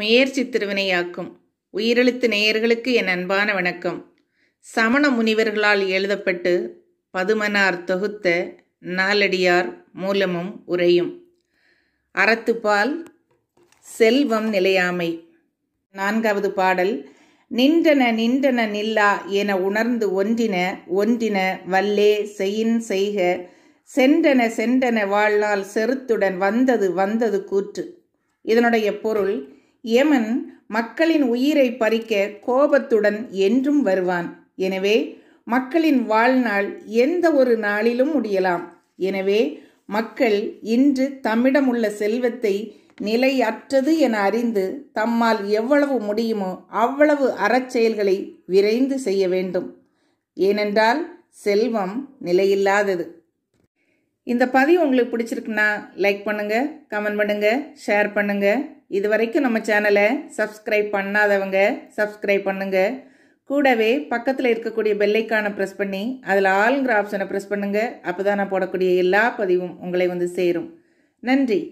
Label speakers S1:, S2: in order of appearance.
S1: முயற்சி திருவினையாக்கும் உயிரெழுத்து நேயர்களுக்கு என் அன்பான வணக்கம் சமண முனிவர்களால் எழுதப்பட்டு பதுமனார் தொகுத்த நாலடியார் மூலமும் உரையும் அறத்துப்பால் செல்வம் நிலையாமை நான்காவது பாடல் நின்றன நின்றன நில்லா என உணர்ந்து ஒன்றின ஒன்றின வல்லே செய்யின் செய்க சென்றன சென்றன வாழ்நாள் செருத்துடன் வந்தது வந்தது கூற்று இதனுடைய பொருள் யமன் மக்களின் உயிரை பறிக்க கோபத்துடன் என்றும் வருவான் எனவே மக்களின் வாழ்நாள் எந்த ஒரு நாளிலும் முடியலாம் எனவே மக்கள் இன்று தம்மிடம் உள்ள செல்வத்தை நிலையற்றது என அறிந்து தம்மால் எவ்வளவு முடியுமோ அவ்வளவு அறச்செயல்களை விரைந்து செய்ய வேண்டும் ஏனென்றால் செல்வம் நிலையில்லாதது இந்த பதிவு உங்களுக்கு பிடிச்சிருக்குன்னா லைக் பண்ணுங்கள் கமெண்ட் பண்ணுங்கள் ஷேர் பண்ணுங்கள் இது வரைக்கும் நம்ம சேனலை சப்ஸ்கிரைப் பண்ணாதவங்க சப்ஸ்கிரைப் பண்ணுங்க கூடவே பக்கத்தில் இருக்கக்கூடிய பெல்லைக்கானை ப்ரெஸ் பண்ணி அதில் ஆளுங்கிற ஆப்ஷனை ப்ரெஸ் பண்ணுங்கள் அப்போ தான் நான் போடக்கூடிய எல்லா பதிவும் உங்களை வந்து சேரும் நன்றி